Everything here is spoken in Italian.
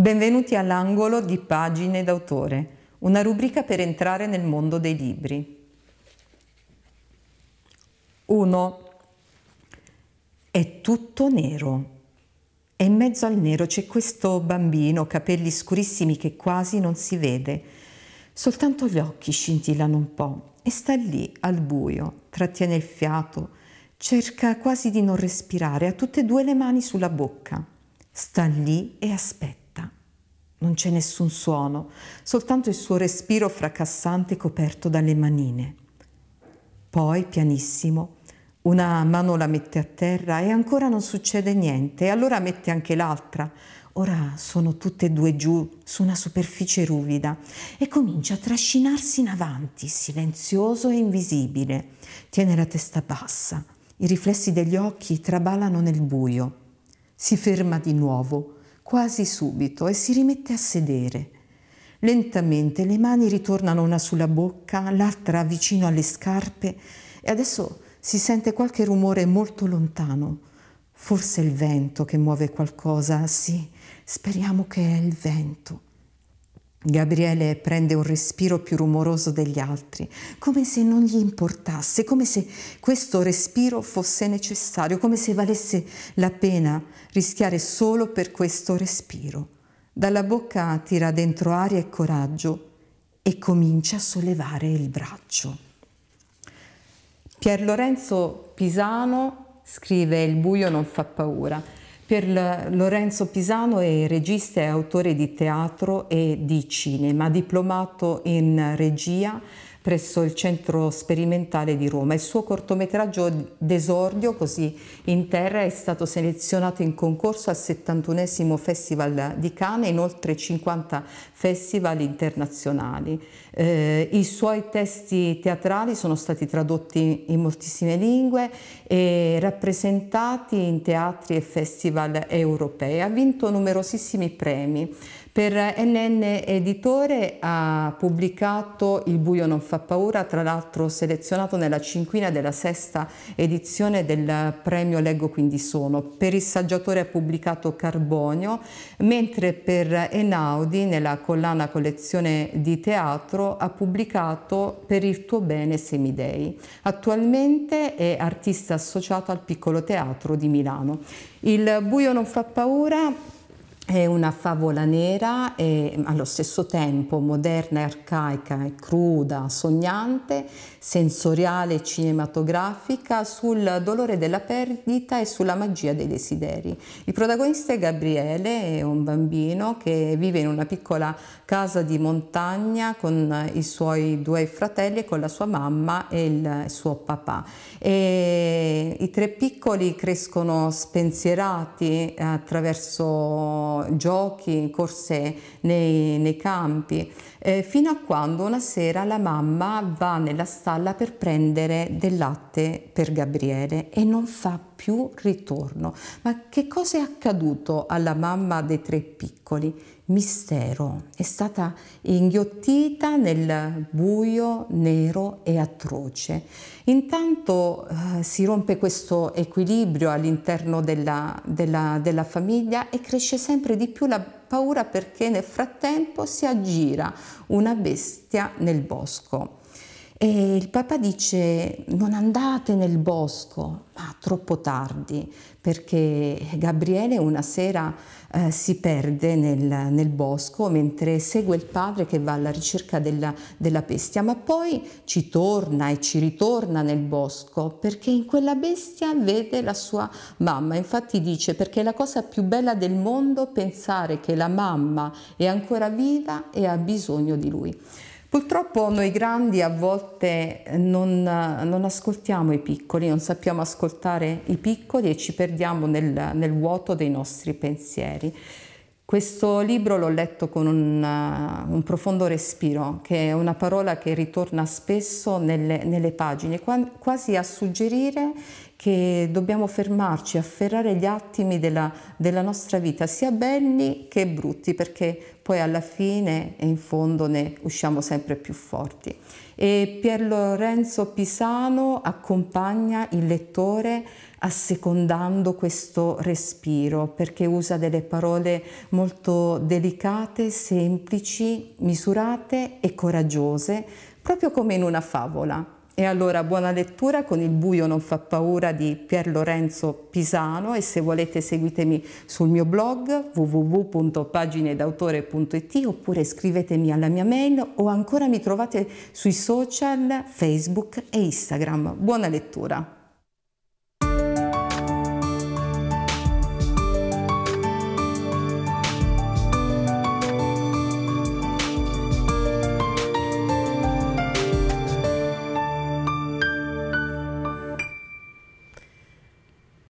Benvenuti all'angolo di Pagine d'autore, una rubrica per entrare nel mondo dei libri. 1. È tutto nero. E in mezzo al nero c'è questo bambino, capelli scurissimi che quasi non si vede. Soltanto gli occhi scintillano un po' e sta lì al buio, trattiene il fiato, cerca quasi di non respirare, ha tutte e due le mani sulla bocca. Sta lì e aspetta non c'è nessun suono, soltanto il suo respiro fracassante coperto dalle manine. Poi, pianissimo, una mano la mette a terra e ancora non succede niente, e allora mette anche l'altra. Ora sono tutte e due giù su una superficie ruvida e comincia a trascinarsi in avanti, silenzioso e invisibile. Tiene la testa bassa, i riflessi degli occhi traballano nel buio. Si ferma di nuovo quasi subito e si rimette a sedere. Lentamente le mani ritornano una sulla bocca, l'altra vicino alle scarpe e adesso si sente qualche rumore molto lontano. Forse il vento che muove qualcosa, sì, speriamo che è il vento. Gabriele prende un respiro più rumoroso degli altri, come se non gli importasse, come se questo respiro fosse necessario, come se valesse la pena rischiare solo per questo respiro. Dalla bocca tira dentro aria e coraggio e comincia a sollevare il braccio. Pier Lorenzo Pisano scrive Il buio non fa paura. Per Lorenzo Pisano è regista e autore di teatro e di cinema, diplomato in regia presso il Centro Sperimentale di Roma. Il suo cortometraggio Desordio, così in terra, è stato selezionato in concorso al 71 Festival di Cane e in oltre 50 festival internazionali. Eh, I suoi testi teatrali sono stati tradotti in moltissime lingue e rappresentati in teatri e festival europei. Ha vinto numerosissimi premi. Per NN Editore ha pubblicato Il buio non fa paura, tra l'altro selezionato nella cinquina della sesta edizione del premio Leggo quindi sono. Per il saggiatore ha pubblicato Carbonio, mentre per Enaudi nella collana collezione di teatro ha pubblicato Per il tuo bene Semidei. Attualmente è artista associato al Piccolo Teatro di Milano. Il buio non fa paura è una favola nera, e mm, allo stesso tempo moderna e arcaica, e cruda, sognante, sensoriale e cinematografica sul dolore della perdita e sulla magia dei desideri. Il protagonista è Gabriele, è un bambino che vive in una piccola casa di montagna con i suoi due fratelli con la sua mamma e il suo papà. E I tre piccoli crescono spensierati attraverso giochi, corse nei, nei campi, eh, fino a quando una sera la mamma va nella stalla per prendere del latte per Gabriele e non fa più ritorno. Ma che cosa è accaduto alla mamma dei tre piccoli? Mistero, è stata inghiottita nel buio nero e atroce. Intanto eh, si rompe questo equilibrio all'interno della, della, della famiglia e cresce sempre di più la paura perché nel frattempo si aggira una bestia nel bosco e il papà dice non andate nel bosco, ma troppo tardi, perché Gabriele una sera eh, si perde nel, nel, bosco mentre segue il padre che va alla ricerca della, della, bestia, ma poi ci torna e ci ritorna nel bosco perché in quella bestia vede la sua mamma. Infatti dice perché è la cosa più bella del mondo pensare che la mamma è ancora viva e ha bisogno di lui. Purtroppo noi grandi a volte non, non, ascoltiamo i piccoli, non sappiamo ascoltare i piccoli e ci perdiamo nel, nel vuoto dei nostri pensieri. Questo libro l'ho letto con un, eh, un, profondo respiro, che è una parola che ritorna spesso nelle, nelle pagine, quasi a suggerire che dobbiamo fermarci, afferrare gli attimi della, della, nostra vita, sia belli che brutti, perché poi alla fine e in fondo ne usciamo sempre più forti. E Pier Lorenzo Pisano accompagna il lettore assecondando questo respiro, perché usa delle parole molto delicate, semplici, misurate e coraggiose, proprio come in una favola. E allora buona lettura con Il buio non fa paura di Pier Lorenzo Pisano e se volete seguitemi sul mio blog www.paginedautore.it oppure scrivetemi alla mia mail o ancora mi trovate sui social Facebook e Instagram. Buona lettura!